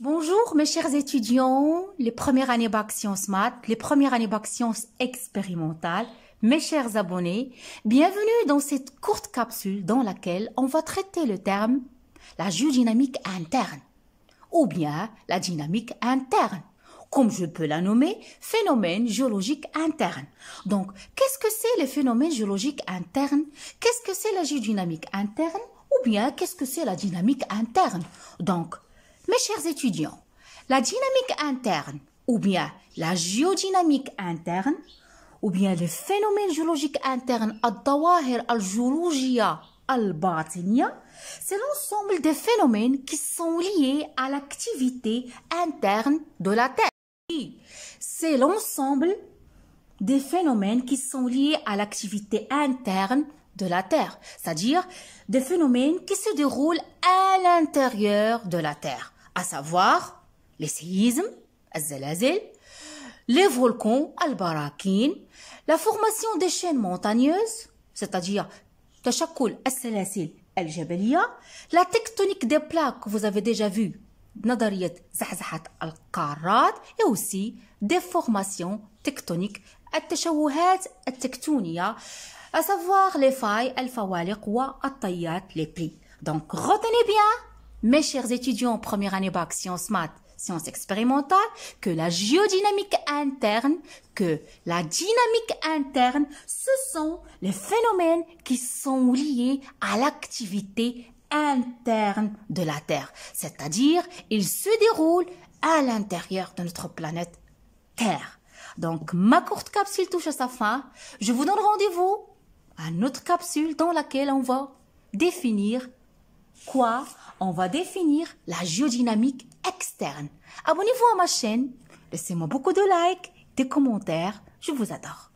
Bonjour mes chers étudiants, les premières années Bac Sciences Maths, les premières années Bac Sciences expérimentales, mes chers abonnés, bienvenue dans cette courte capsule dans laquelle on va traiter le terme la géodynamique interne ou bien la dynamique interne, comme je peux la nommer phénomène géologique interne. Donc, qu'est-ce que c'est le phénomène géologiques interne Qu'est-ce que c'est la géodynamique interne ou bien qu'est-ce que c'est la dynamique interne Donc, mes chers étudiants, la dynamique interne, ou bien la géodynamique interne, ou bien le phénomène géologique interne, c'est l'ensemble des phénomènes qui sont liés à l'activité interne de la Terre. C'est l'ensemble des phénomènes qui sont liés à l'activité interne de la Terre, c'est-à-dire des phénomènes qui se déroulent à l'intérieur de la Terre, à savoir les séismes, les volcans, la formation des chaînes montagneuses, c'est-à-dire تشكل السلاسل la tectonique des plaques que vous avez déjà vu, نظرية et aussi des formations tectoniques, التشوهات tectoniques à savoir les failles, Alpha fawaliq ou à les plis. Donc, retenez bien, mes chers étudiants en première année bac sciences maths, sciences expérimentales, que la géodynamique interne, que la dynamique interne, ce sont les phénomènes qui sont liés à l'activité interne de la Terre. C'est-à-dire, ils se déroulent à l'intérieur de notre planète Terre. Donc, ma courte capsule touche à sa fin. Je vous donne rendez-vous à notre capsule dans laquelle on va définir quoi On va définir la géodynamique externe. Abonnez-vous à ma chaîne, laissez-moi beaucoup de likes, des commentaires, je vous adore.